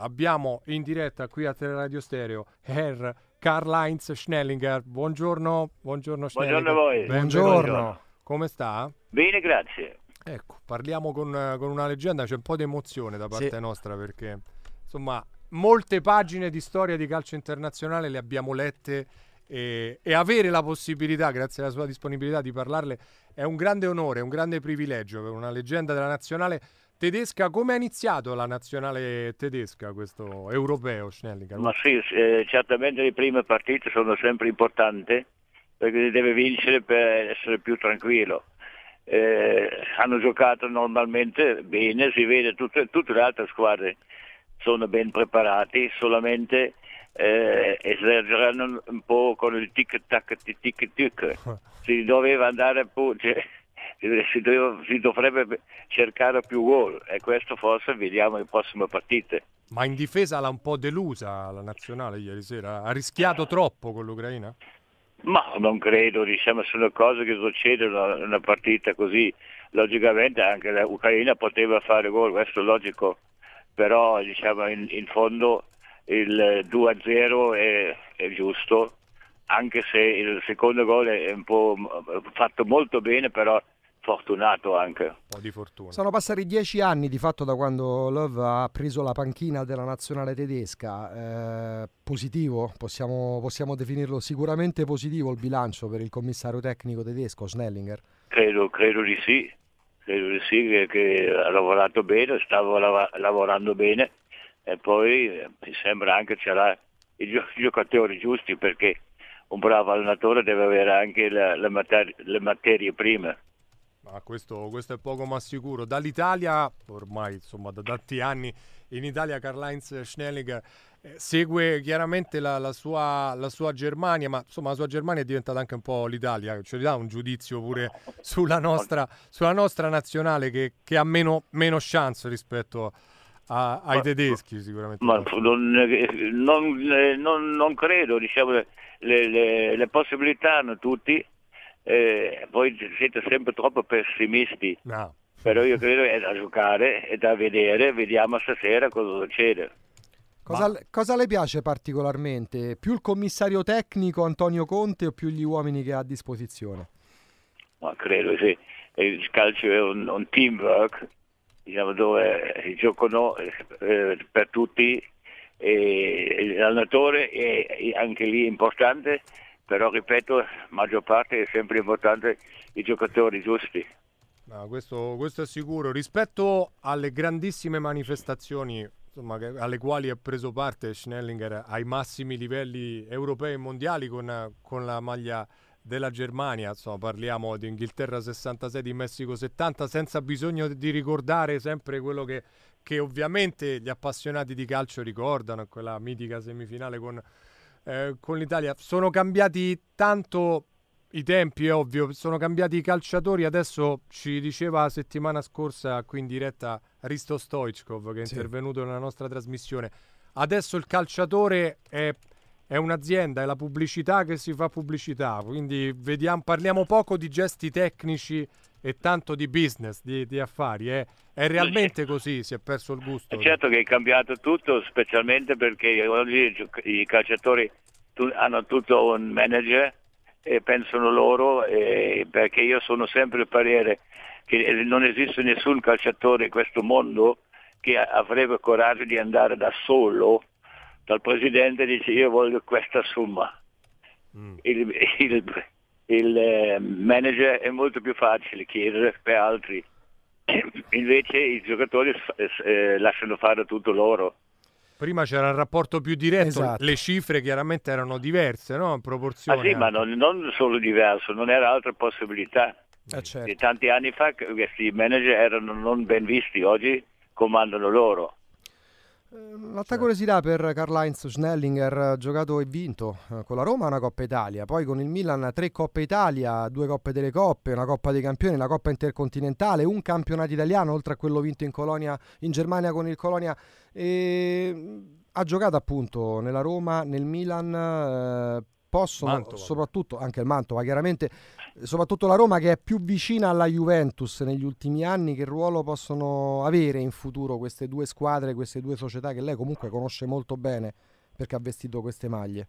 Abbiamo in diretta qui a Teleradio Stereo Herr Karl-Heinz Schnellinger. Buongiorno, buongiorno Schnellinger. Buongiorno a voi. Buongiorno. buongiorno. Come sta? Bene, grazie. Ecco, parliamo con, con, una leggenda, c'è un po' di emozione da parte sì. nostra perché insomma molte pagine di storia di calcio internazionale le abbiamo lette e, e, avere la possibilità, grazie alla sua disponibilità, di parlarle è un grande onore, un grande privilegio per una leggenda della nazionale tedesca. Come ha iniziato la nazionale tedesca, questo europeo, Schnellinger? Ma sì, eh, certamente le prime partite sono sempre importanti perché si deve vincere per essere più tranquillo. Eh, hanno giocato normalmente bene, si vede tutte, tutte le altre squadre sono ben preparate, solamente eh, esagerano un po' con il tic tac tic tic. Si doveva andare pure, cioè, si, deve, si dovrebbe cercare più gol e questo forse vediamo in prossime partite. Ma in difesa l'ha un po' delusa la nazionale ieri sera, ha rischiato troppo con l'Ucraina? Ma non credo, diciamo, sono cose che succedono in una partita così. Logicamente anche l'Ucraina poteva fare gol, questo è logico, però diciamo, in, in fondo il 2-0 è, è, giusto, anche se il secondo gol è fatto molto bene, però fortunato anche. Sono passati dieci anni di fatto da quando Love ha preso la panchina della nazionale tedesca. Eh, positivo, possiamo, possiamo, definirlo sicuramente positivo il bilancio per il commissario tecnico tedesco Snellinger? Credo, credo di sì, credo di sì che, che ha lavorato bene, stava lav- lavorando bene e poi eh, mi sembra anche che c'era i, gi- i giocatori giusti perché un bravo allenatore deve avere anche la, la mater- le materie prime ma questo, questo, è poco ma sicuro. Dall'Italia, ormai insomma da tanti anni, in Italia Karl-Heinz Schnellinger eh, segue chiaramente la, la, sua, la, sua, Germania, ma insomma la sua Germania è diventata anche un po' l'Italia, ci dà un giudizio pure sulla nostra, sulla nostra nazionale che, che ha meno, meno, chance rispetto a, ai ma, tedeschi sicuramente. Ma non, eh, non, eh, non, non credo, diciamo, le, le, le possibilità hanno tutti eh, voi siete sempre troppo pessimisti. No. Però io credo che è da giocare, è da vedere, vediamo stasera cosa succede. Cosa, cosa, le piace particolarmente? Più il commissario tecnico Antonio Conte o più gli uomini che ha a disposizione? Ma credo sì, il calcio è un, un teamwork diciamo, dove si giocano eh, per tutti e l'allenatore è anche lì importante però ripeto, la maggior parte è sempre importante i giocatori giusti. No, questo, questo, è sicuro. Rispetto alle grandissime manifestazioni insomma, alle quali ha preso parte Schnellinger ai massimi livelli europei e mondiali con, con la maglia della Germania, insomma, parliamo di Inghilterra 66, di Messico 70, senza bisogno di ricordare sempre quello che, che ovviamente gli appassionati di calcio ricordano, quella mitica semifinale con eh, con l'Italia. Sono cambiati tanto i tempi, è ovvio, sono cambiati i calciatori. Adesso ci diceva settimana scorsa qui in diretta Risto Stoichkov che è sì. intervenuto nella nostra trasmissione. Adesso il calciatore è, è, un'azienda, è la pubblicità che si fa pubblicità, quindi vediamo, parliamo poco di gesti tecnici e tanto di business, di, di affari. Eh. È realmente così, si è perso il gusto. Eh, certo che è cambiato tutto, specialmente perché oggi i calciatori hanno tutto un manager e pensano loro, eh, perché io sono sempre il parere che eh, non esiste nessun calciatore in questo mondo che avrebbe coraggio di andare da solo dal presidente e dice io voglio questa somma. Mm. Il, il, il eh, manager è molto più facile chiedere per altri, invece i giocatori eh, eh, lasciano fare tutto loro. Prima c'era il rapporto più diretto, esatto. le cifre chiaramente erano diverse, no? In proporzione. Ah sì, ma non, non, solo diverso, non era altra possibilità. Ah, certo. Tanti anni fa questi manager erano non ben visti, oggi comandano loro. Eh, L'alta cioè. curiosità per Karl-Heinz Schnellinger, giocato e vinto eh, con la Roma una Coppa Italia, poi con il Milan tre Coppe Italia, due Coppe delle Coppe, una Coppa dei Campioni, una Coppa Intercontinentale, un campionato italiano oltre a quello vinto in, Colonia, in Germania con il Colonia. E, mm, ha giocato appunto nella Roma, nel Milan... Eh, possono, Mantova. soprattutto anche il Mantova, chiaramente, soprattutto la Roma che è più vicina alla Juventus negli ultimi anni, che ruolo possono avere in futuro queste due squadre, queste due società che lei comunque conosce molto bene perché ha vestito queste maglie?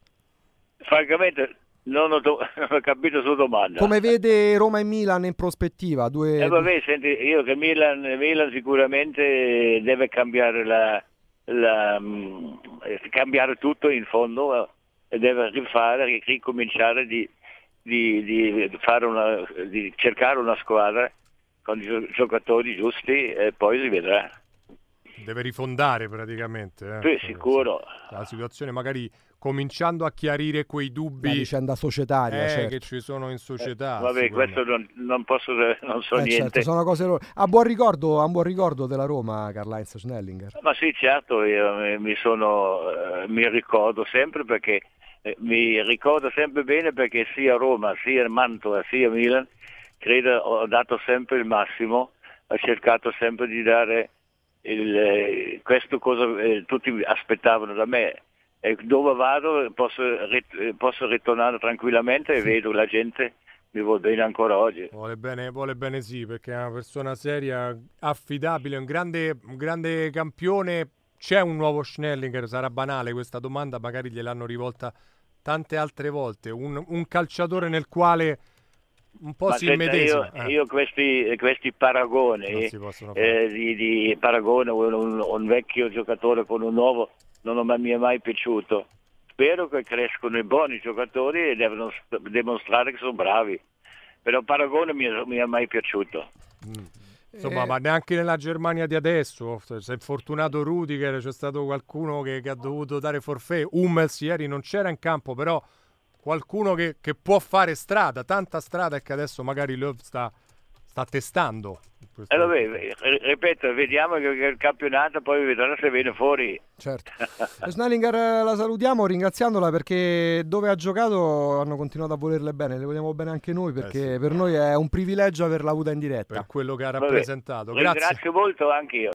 Francamente non ho, do- non ho capito la sua domanda. Come vede Roma e Milan in prospettiva? Due... Eh, vabbè, senti, io che Milan, Milan sicuramente deve cambiare la, la, mm, eh, cambiare tutto in fondo deve rifare, ricominciare di, di, di, una, di cercare una squadra con i giocatori giusti e poi si vedrà. Deve rifondare praticamente. Eh. Sì, sicuro. La situazione magari cominciando a chiarire quei dubbi. La vicenda societaria, eh, certo. che ci sono in eh, società. Eh, vabbè, questo non, non, posso, non so eh, certo, niente. Certo, sono cose loro. A buon ricordo, a buon ricordo della Roma, Karl-Heinz Schnellinger. Ma sì, certo, io mi, sono, eh, mi ricordo sempre perché eh, mi ricordo sempre bene perché sia Roma, sia Mantova, sia Milan, credo ho dato sempre il massimo, ho cercato sempre di dare il, eh, questo cosa eh, tutti aspettavano da me. E dove vado posso, posso ritornare tranquillamente e vedo la gente mi vuole bene ancora oggi. Vuole bene, vuole bene sì, perché è una persona seria, affidabile, un grande, un grande campione. C'è un nuovo Schnellinger? Sarà banale questa domanda, magari gliel'hanno rivolta tante altre volte, un, un calciatore nel quale un po' Ma si immedesima. Io, eh. io questi, questi, paragoni, eh, di, di paragone un, un, vecchio giocatore con un nuovo, non mi è mai piaciuto. Spero che crescono i buoni giocatori e devono dimostrare che sono bravi. Però il paragone mi, mi è mai piaciuto. Mm. Insomma, eh... ma neanche nella Germania di adesso, se è fortunato Rudiger, c'è stato qualcuno che, che ha dovuto dare forfè, Hummels ieri non c'era in campo, però qualcuno che, che può fare strada, tanta strada e che adesso magari Löw sta sta testando. Eh, vabbè, eh, ripeto, vediamo che il campionato poi vedrà se viene fuori. Certo. Snellinger eh, eh, la salutiamo ringraziandola perché dove ha giocato hanno continuato a volerle bene, le vogliamo bene anche noi perché eh sì. per noi è un privilegio averla avuta in diretta. Per quello che ha rappresentato. Grazie. Ringrazio molto anche io.